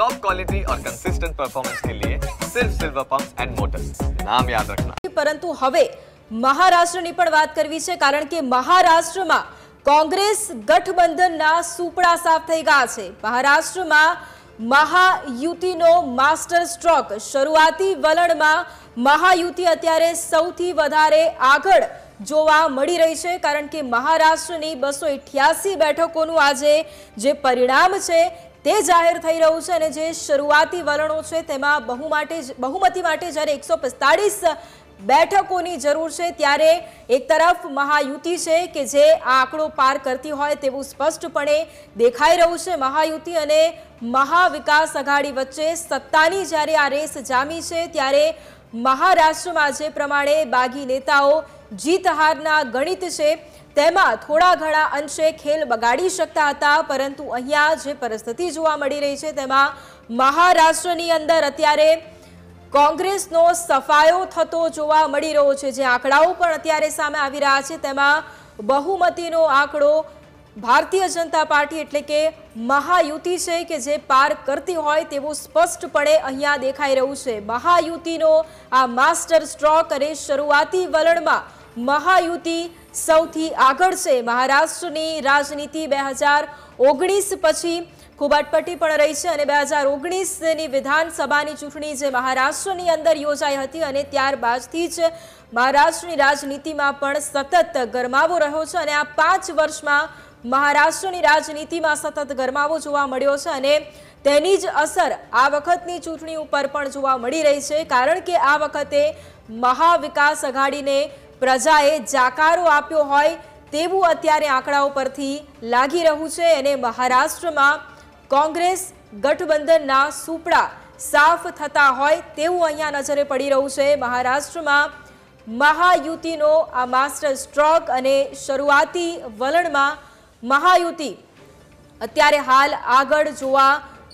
top quality और consistent performance के लिए सिर्फ सिल्वर पंप एंड मोटर्स नाम याद रखना પરંતુ હવે મહારાષ્ટ્રની પણ વાત કરવી છે કારણ કે મહારાષ્ટ્રમાં કોંગ્રેસ ગઠબંધનના સુપડા સાફ થઈ ગયા છે મહારાષ્ટ્રમાં મહાયુતિનો માસ્ટર સ્ટ્રોક શરૂઆતી વલણમાં મહાયુતિ અત્યારે સૌથી વધારે આગળ જોવા મળી રહી છે કારણ કે મહારાષ્ટ્રની બસો બેઠકોનું આજે જે પરિણામ છે તે જાહેર થઈ રહ્યું છે અને જે શરૂઆતી વલણો છે તેમાં બહુ માટે બહુમતી માટે જ્યારે એકસો પિસ્તાળીસ બેઠકોની જરૂર છે ત્યારે એક તરફ મહાયુતિ છે કે જે આ આંકડો પાર કરતી હોય તેવું સ્પષ્ટપણે દેખાઈ રહ્યું છે મહાયુતિ અને મહાવિકાસ આઘાડી વચ્ચે સત્તાની જ્યારે આ રેસ જામી છે ત્યારે મહારાષ્ટ્રમાં જે પ્રમાણે બાગી નેતાઓ જીત હારના ગણિત છે તેમાં થોડા ઘણા અંશે ખેલ બગાડી શકતા હતા પરંતુ અહીંયા જે પરિસ્થિતિ જોવા મળી રહી છે તેમાં મહારાષ્ટ્રની અંદર અત્યારે કોંગ્રેસનો સફાયો થતો જોવા મળી રહ્યો છે જે આંકડાઓ પણ અત્યારે સામે આવી રહ્યા છે તેમાં બહુમતીનો આંકડો ભારતીય જનતા પાર્ટી એટલે કે મહાયુતિ છે કે જે પાર કરતી હોય તેવું સ્પષ્ટપણે અહીંયા દેખાઈ રહ્યું છે મહાયુતિનો આ માસ્ટર સ્ટ્રોક અને શરૂઆતી વલણમાં મહાયુતિ સૌથી આગળ છે મહારાષ્ટ્રની રાજનીતિ બે હજાર ઓગણીસ પછી ખૂબ અટપટી પણ રહી છે અને બે હજાર ઓગણીસની વિધાનસભાની ચૂંટણી જે મહારાષ્ટ્રની અંદર યોજાઈ હતી અને ત્યારબાદથી જ મહારાષ્ટ્રની રાજનીતિમાં પણ સતત ગરમાવો રહ્યો છે અને આ પાંચ વર્ષમાં મહારાષ્ટ્રની રાજનીતિમાં સતત ગરમાવો જોવા મળ્યો છે અને તેની જ અસર આ વખતની ચૂંટણી ઉપર પણ જોવા મળી રહી છે કારણ કે આ વખતે મહાવિકાસ આઘાડીને પ્રજાએ જાકારો આપ્યો હોય તેવું અત્યારે આંકડાઓ પરથી લાગી રહ્યું છે અને મહારાષ્ટ્રમાં કોંગ્રેસ ગઠબંધનના સુપડા સાફ થતા હોય તેવું અહીંયા નજરે પડી રહ્યું છે મહારાષ્ટ્રમાં મહાયુતિનો આ માસ્ટર સ્ટ્રોક અને શરૂઆતી વલણમાં મહાયુતિ અત્યારે હાલ આગળ જોવા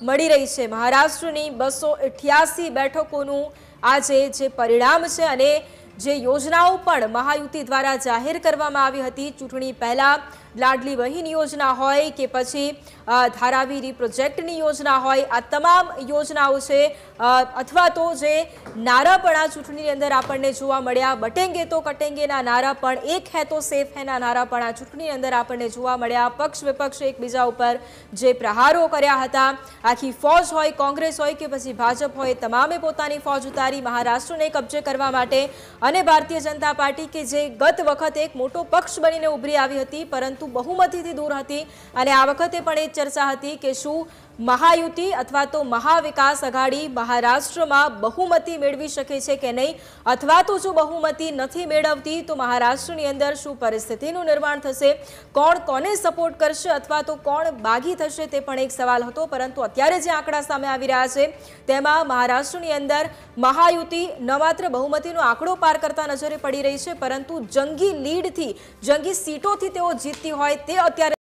મળી રહી છે મહારાષ્ટ્રની બસો અઠ્યાસી બેઠકોનું આજે જે પરિણામ છે અને જે યોજનાઓ પણ મહાયુતિ દ્વારા જાહેર કરવામાં આવી હતી ચૂંટણી પહેલાં લાડલી વહીની યોજના હોય કે પછી ધારાવીરી પ્રોજેક્ટની યોજના હોય આ તમામ યોજનાઓ છે અથવા તો જે નારા પણ આ ચૂંટણીની અંદર આપણને જોવા મળ્યા બટેંગે તો કટેંગેના નારા પણ એક હે તો સેફ હેના નારા પણ આ ચૂંટણીની અંદર આપણને જોવા મળ્યા પક્ષ વિપક્ષ એકબીજા ઉપર જે પ્રહારો કર્યા હતા આખી ફોજ હોય કોંગ્રેસ હોય કે પછી ભાજપ હોય તમામે પોતાની ફોજ ઉતારી મહારાષ્ટ્રને કબજે કરવા માટે અને ભારતીય જનતા પાર્ટી કે જે ગત વખત એક મોટો પક્ષ બનીને ઉભરી આવી હતી પરંતુ પરંતુ બહુમતીથી દૂર હતી અને આ વખતે પણ એ ચર્ચા હતી કે શું મહાયુતિ અથવા તો મહાવિકાસ આઘાડી મહારાષ્ટ્રમાં બહુમતી મેળવી શકે છે કે નહીં અથવા તો જો બહુમતી નથી મેળવતી તો મહારાષ્ટ્રની અંદર શું પરિસ્થિતિનું નિર્માણ થશે કોણ કોને સપોર્ટ કરશે અથવા તો કોણ બાગી થશે તે પણ એક સવાલ હતો પરંતુ અત્યારે જે આંકડા સામે આવી રહ્યા છે તેમાં મહારાષ્ટ્રની અંદર મહાયુતિ ન માત્ર બહુમતીનો આંકડો પાર કરતા નજરે પડી રહી છે પરંતુ જંગી લીડથી જંગી સીટોથી તેઓ જીતતી હોય તે અત્યારે